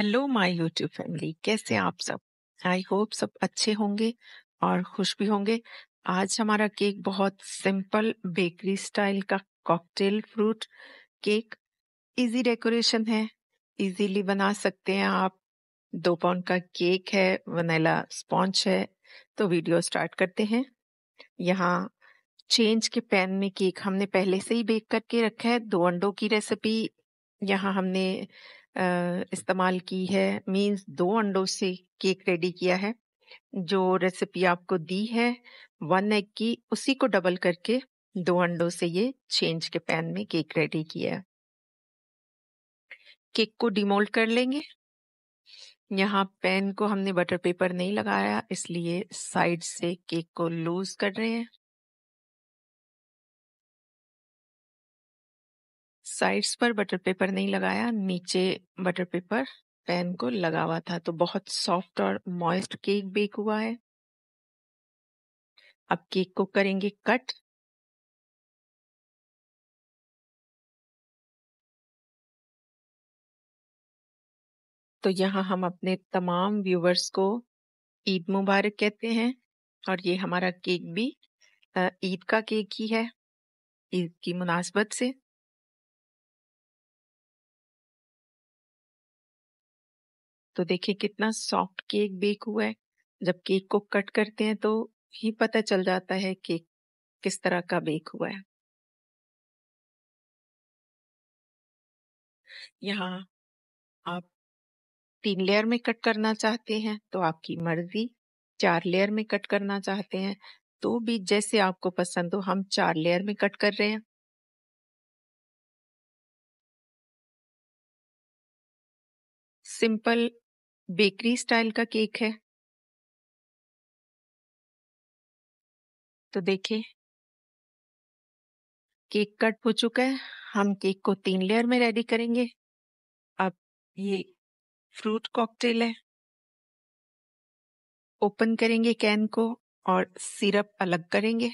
hello my YouTube family कैसे आप सब आई होप सब अच्छे होंगे और खुश भी होंगे आज हमारा केक बहुत सिंपल बेकरी स्टाइल का cocktail fruit cake easy decoration है इजीली बना सकते हैं आप दो पाउंड का केक है वनीला स्पॉन्च है तो वीडियो स्टार्ट करते हैं यहाँ चेंज के पैन में केक हमने पहले से ही बेक करके रखा है दो अंडों की रेसिपी यहाँ हमने इस्तेमाल की है मींस दो अंडों से केक रेडी किया है जो रेसिपी आपको दी है वन एग की उसी को डबल करके दो अंडों से ये चेंज के पैन में केक रेडी किया है केक को डिमोल्ड कर लेंगे यहाँ पैन को हमने बटर पेपर नहीं लगाया इसलिए साइड से केक को लूज कर रहे हैं साइड्स पर बटर पेपर नहीं लगाया नीचे बटर पेपर पैन को लगा हुआ था तो बहुत सॉफ्ट और मॉइस्ट केक बेक हुआ है अब केक को करेंगे कट तो यहाँ हम अपने तमाम व्यूवर्स को ईद मुबारक कहते हैं और ये हमारा केक भी ईद का केक ही है ईद की मुनासबत से तो देखिए कितना सॉफ्ट केक बेक हुआ है जब केक को कट करते हैं तो ही पता चल जाता है केक किस तरह का बेक हुआ है यहाँ आप तीन लेयर में कट करना चाहते हैं तो आपकी मर्जी चार लेयर में कट करना चाहते हैं तो भी जैसे आपको पसंद हो हम चार लेयर में कट कर रहे हैं सिंपल बेकरी स्टाइल का केक है तो देखिए केक कट हो चुका है हम केक को तीन लेयर में रेडी करेंगे अब ये फ्रूट कॉकटेल है ओपन करेंगे कैन को और सिरप अलग करेंगे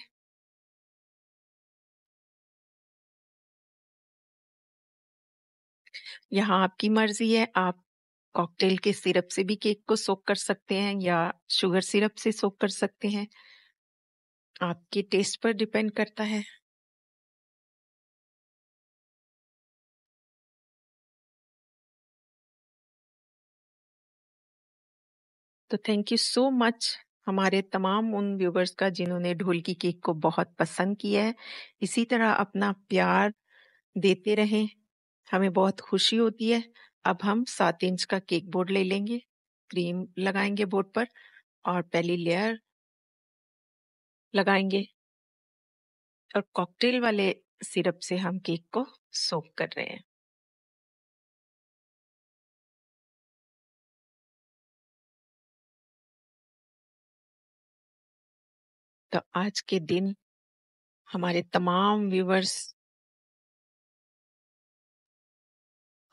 यहाँ आपकी मर्जी है आप कॉकटेल के सिरप से भी केक को सोक कर सकते हैं या शुगर सिरप से सोक कर सकते हैं आपके टेस्ट पर डिपेंड करता है तो थैंक यू सो मच हमारे तमाम उन व्यूवर्स का जिन्होंने ढोल की केक को बहुत पसंद किया है इसी तरह अपना प्यार देते रहें हमें बहुत खुशी होती है अब हम सात इंच का केक बोर्ड ले लेंगे क्रीम लगाएंगे बोर्ड पर और पहली लेयर लगाएंगे और कॉकटेल वाले सिरप से हम केक को सोप कर रहे हैं तो आज के दिन हमारे तमाम व्यूवर्स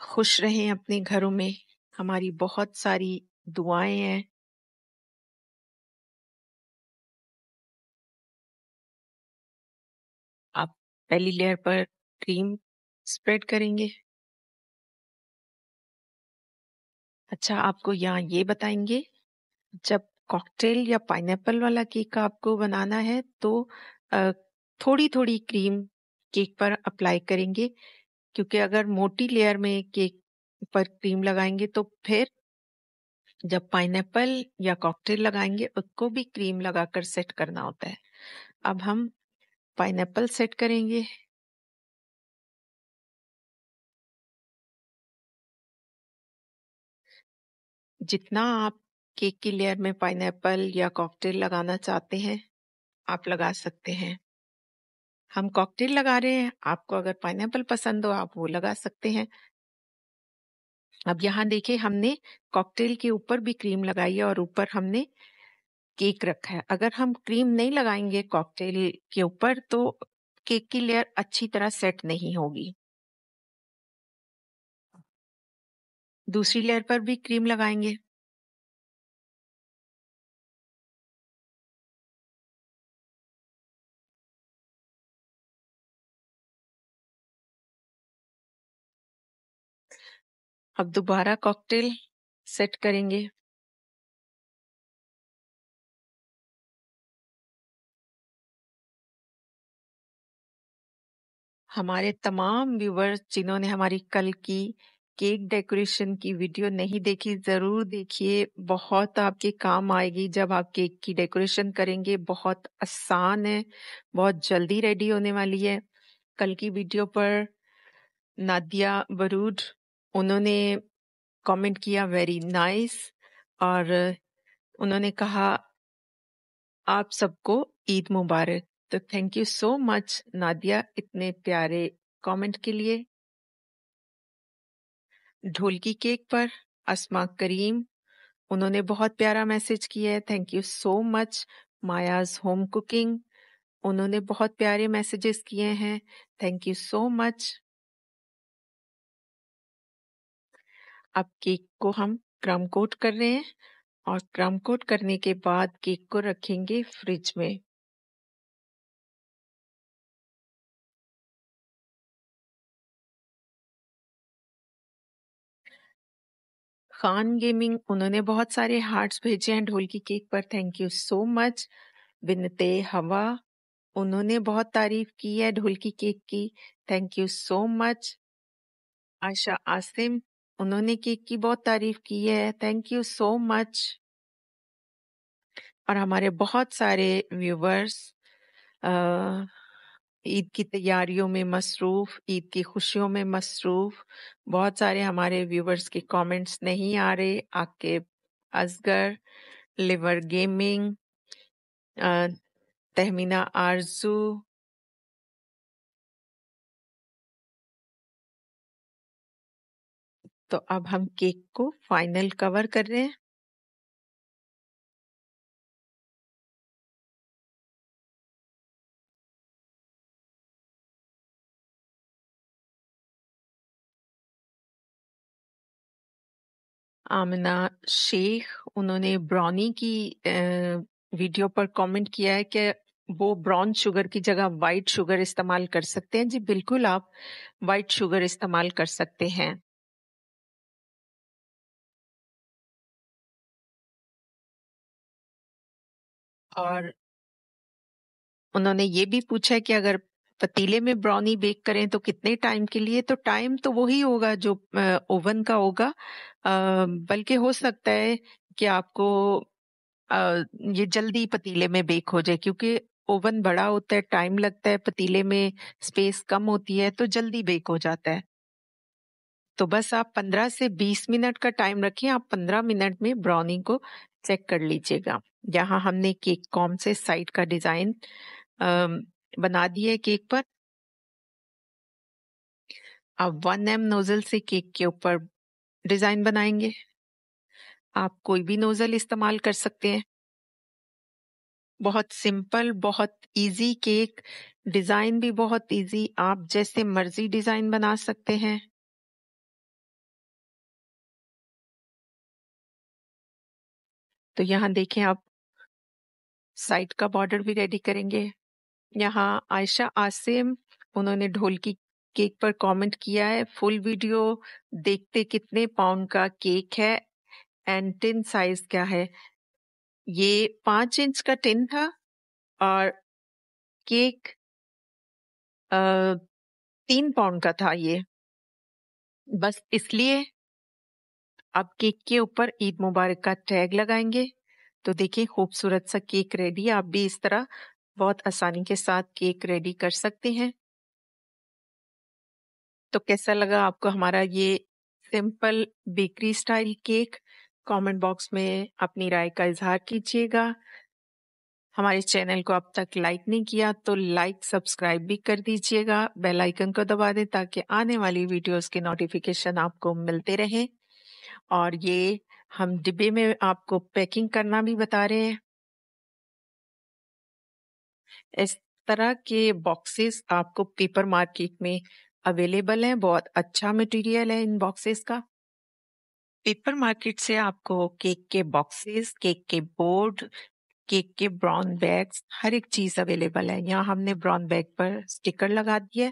खुश रहें अपने घरों में हमारी बहुत सारी दुआएं हैं आप पहली लेयर पर क्रीम स्प्रेड करेंगे अच्छा आपको यहाँ ये बताएंगे जब कॉकटेल या पाइनएप्पल वाला केक आपको बनाना है तो थोड़ी थोड़ी क्रीम केक पर अप्लाई करेंगे क्योंकि अगर मोटी लेयर में केक पर क्रीम लगाएंगे तो फिर जब पाइन या कॉकटेल लगाएंगे उसको भी क्रीम लगाकर सेट करना होता है अब हम पाइनएप्पल सेट करेंगे जितना आप केक की लेयर में पाइन या कॉकटेल लगाना चाहते हैं आप लगा सकते हैं हम कॉकटेल लगा रहे हैं आपको अगर पाइनएप्पल पसंद हो आप वो लगा सकते हैं अब यहाँ देखिए हमने कॉकटेल के ऊपर भी क्रीम लगाई है और ऊपर हमने केक रखा है अगर हम क्रीम नहीं लगाएंगे कॉकटेल के ऊपर तो केक की लेयर अच्छी तरह सेट नहीं होगी दूसरी लेयर पर भी क्रीम लगाएंगे अब दोबारा कॉकटेल सेट करेंगे हमारे तमाम व्यूवर्स जिन्होंने हमारी कल की केक डेकोरेशन की वीडियो नहीं देखी ज़रूर देखिए बहुत आपके काम आएगी जब आप केक की डेकोरेशन करेंगे बहुत आसान है बहुत जल्दी रेडी होने वाली है कल की वीडियो पर नादिया बरूड उन्होंने कमेंट किया वेरी नाइस और उन्होंने कहा आप सबको ईद मुबारक तो thank you so much Nadia इतने प्यारे कमेंट के लिए ढोलकी केक पर असमा करीम उन्होंने बहुत प्यारा मैसेज किया है thank you so much Maya's home cooking उन्होंने बहुत प्यारे मैसेजेस किए हैं थैंक यू सो मच अब केक को हम क्रम कोट कर रहे हैं और क्रम कोट करने के बाद केक को रखेंगे फ्रिज में खान गेमिंग उन्होंने बहुत सारे हार्ट्स भेजे हैं ढोल की केक पर thank you so much Binte Hawa उन्होंने बहुत तारीफ की है ढोल की केक की thank you so much Asha Asim उन्होंने केक की बहुत तारीफ की है थैंक यू सो मच और हमारे बहुत सारे व्यूवर्स ईद की तैयारियों में मसरूफ़ ईद की खुशियों में मसरूफ़ बहुत सारे हमारे व्यूवर्स के कमेंट्स नहीं आ रहे आके असगर लिवर गेमिंग तहमीना आरजू तो अब हम केक को फाइनल कवर कर रहे हैं आमना शेख उन्होंने ब्राउनी की वीडियो पर कमेंट किया है कि वो ब्राउन शुगर की जगह वाइट शुगर इस्तेमाल कर सकते हैं जी बिल्कुल आप वाइट शुगर इस्तेमाल कर सकते हैं और उन्होंने ये भी पूछा कि अगर पतीले में ब्राउनी बेक करें तो कितने टाइम के लिए तो टाइम तो वही होगा जो ओवन का होगा बल्कि हो सकता है कि आपको ये जल्दी पतीले में बेक हो जाए क्योंकि ओवन बड़ा होता है टाइम लगता है पतीले में स्पेस कम होती है तो जल्दी बेक हो जाता है तो बस आप 15 से 20 मिनट का टाइम रखें आप 15 मिनट में ब्राउनी को चेक कर लीजिएगा यहाँ हमने केक कॉम से साइट का डिजाइन बना दिया है केक पर आप वन एम नोजल से केक के ऊपर डिजाइन बनाएंगे आप कोई भी नोजल इस्तेमाल कर सकते हैं बहुत सिंपल बहुत इजी केक डिजाइन भी बहुत इजी आप जैसे मर्जी डिजाइन बना सकते हैं तो यहाँ देखें आप साइड का बॉर्डर भी रेडी करेंगे यहाँ आयशा आसिम उन्होंने ढोल की केक पर कमेंट किया है फुल वीडियो देखते कितने पाउंड का केक है एंड टिन साइज क्या है ये पांच इंच का टिन था और केक आ, तीन पाउंड का था ये बस इसलिए अब केक के ऊपर ईद मुबारक का टैग लगाएंगे तो देखिए खूबसूरत सा केक रेडी आप भी इस तरह बहुत आसानी के साथ केक रेडी कर सकते हैं तो कैसा लगा आपको हमारा ये simple bakery style cake comment box में अपनी राय का इजहार कीजिएगा हमारे चैनल को अब तक लाइक नहीं किया तो लाइक सब्सक्राइब भी कर दीजिएगा बेल आइकन को दबा दें ताकि आने वाली वीडियोस के नोटिफिकेशन आपको मिलते रहें और ये हम डिब्बे में आपको पैकिंग करना भी बता रहे हैं इस तरह के बॉक्सेस आपको पेपर मार्केट में अवेलेबल हैं बहुत अच्छा मटेरियल है इन बॉक्सेस का पेपर मार्केट से आपको केक के बॉक्सेस केक के बोर्ड केक के ब्राउन बैग्स हर एक चीज अवेलेबल है यहाँ हमने ब्राउन बैग पर स्टिकर लगा दिया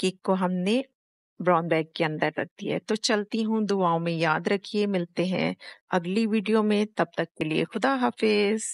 केक को हमने ब्राउन बैग के अंदर रखती है तो चलती हूँ दुआओं में याद रखिए मिलते हैं अगली वीडियो में तब तक के लिए खुदा हाफिज